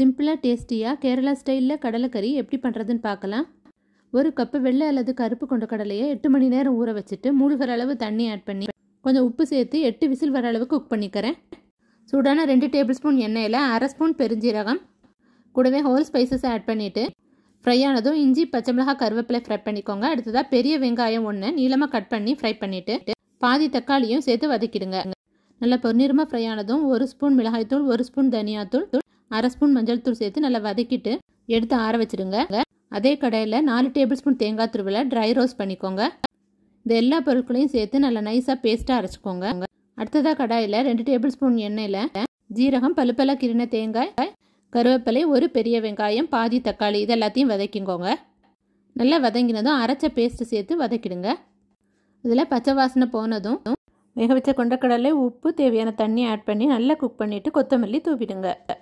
சிம்பிளாக டேஸ்டியாக கேரளா ஸ்டைலில் கடலைக்கறி எப்படி பண்ணுறதுன்னு பார்க்கலாம் ஒரு கப்பு வெள்ளை அல்லது கருப்பு கொண்ட கடலையை எட்டு மணி நேரம் ஊற வச்சுட்டு மூழ்கிற அளவு தண்ணி ஆட் பண்ணி கொஞ்சம் உப்பு சேர்த்து எட்டு விசில் வர அளவுக்கு குக் பண்ணிக்கிறேன் சூடான ரெண்டு டேபிள் ஸ்பூன் எண்ணெயில் அரை ஸ்பூன் பெருஞ்சீரகம் கூடவே ஹோல் ஸ்பைசஸ் ஆட் பண்ணிவிட்டு ஃப்ரை ஆனதும் இஞ்சி பச்சை மிளகாய் கருவேப்பிலை ஃப்ரை பண்ணிக்கோங்க அடுத்ததாக பெரிய வெங்காயம் ஒன்று நீளமாக கட் பண்ணி ஃப்ரை பண்ணிவிட்டு பாதி தக்காளியும் சேர்த்து வதக்கிடுங்க நல்லா பொன்னிறமாக ஃப்ரை ஆனதும் ஒரு ஸ்பூன் மிளகாய்த்தூள் ஒரு ஸ்பூன் தனியாத்தூள் அரை ஸ்பூன் மஞ்சள் தூள் சேர்த்து நல்லா வதக்கிட்டு எடுத்து ஆற வச்சுருங்க அதே கடையில் நாலு டேபிள் ஸ்பூன் தேங்காய் துருவில் ட்ரை ரோஸ்ட் பண்ணிக்கோங்க இந்த எல்லா பொருட்களையும் சேர்த்து நல்லா நைஸாக பேஸ்ட்டாக அரைச்சிக்கோங்க அடுத்ததாக கடாயில் ரெண்டு டேபிள் ஸ்பூன் எண்ணெயில் ஜீரகம் பழுப்பெல்லாம் கிரின தேங்காய் கருவேப்பிலை ஒரு பெரிய வெங்காயம் பாதி தக்காளி இது எல்லாத்தையும் வதக்கிக்கோங்க நல்லா வதங்கினதும் அரைச்ச பேஸ்ட்டு சேர்த்து வதக்கிடுங்க இதில் பச்சை வாசனை போனதும் வேக வச்ச கொண்டக்கடலை உப்பு தேவையான தண்ணி ஆட் பண்ணி நல்லா குக் பண்ணிவிட்டு கொத்தமல்லி தூவிடுங்க